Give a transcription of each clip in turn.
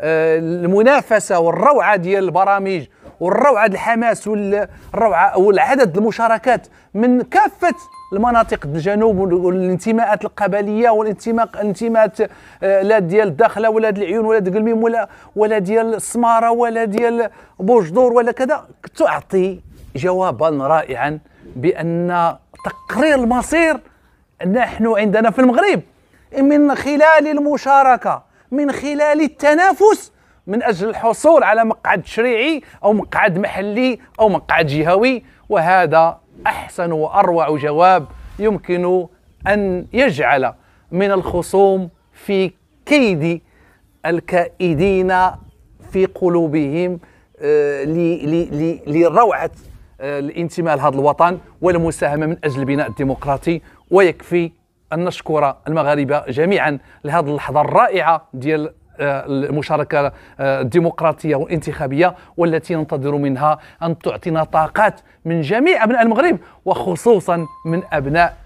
آه، المنافسه والروعه ديال البرامج والروعه الحماس والروعه والعدد المشاركات من كافه المناطق الجنوب والانتماءات القبليه والانتماء آه، لا ديال الداخله ولا ديال العيون ولا ديال الميم ولا ولا ديال السماره ولا ديال بوجدور ولا كذا تعطي جوابا رائعا بان تقرير المصير نحن عندنا في المغرب من خلال المشاركه من خلال التنافس من اجل الحصول على مقعد تشريعي او مقعد محلي او مقعد جهوي وهذا احسن واروع جواب يمكن ان يجعل من الخصوم في كيد الكائدين في قلوبهم آه، لروعه آه، الانتماء لهذا الوطن والمساهمه من اجل البناء الديمقراطي ويكفي ان نشكر المغاربه جميعا لهذه اللحظه الرائعه ديال آه، المشاركه آه، الديمقراطيه والانتخابيه والتي ننتظر منها ان تعطينا طاقات من جميع ابناء المغرب وخصوصا من ابناء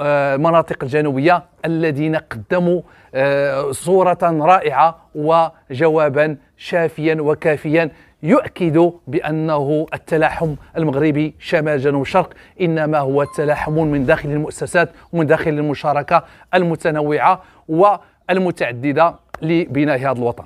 المناطق الجنوبيه الذين قدموا آه، صوره رائعه وجوابا شافيا وكافيا يؤكد بانه التلاحم المغربي شمال جنوب شرق انما هو تلاحم من داخل المؤسسات ومن داخل المشاركه المتنوعه والمتعدده لبناء هذا الوطن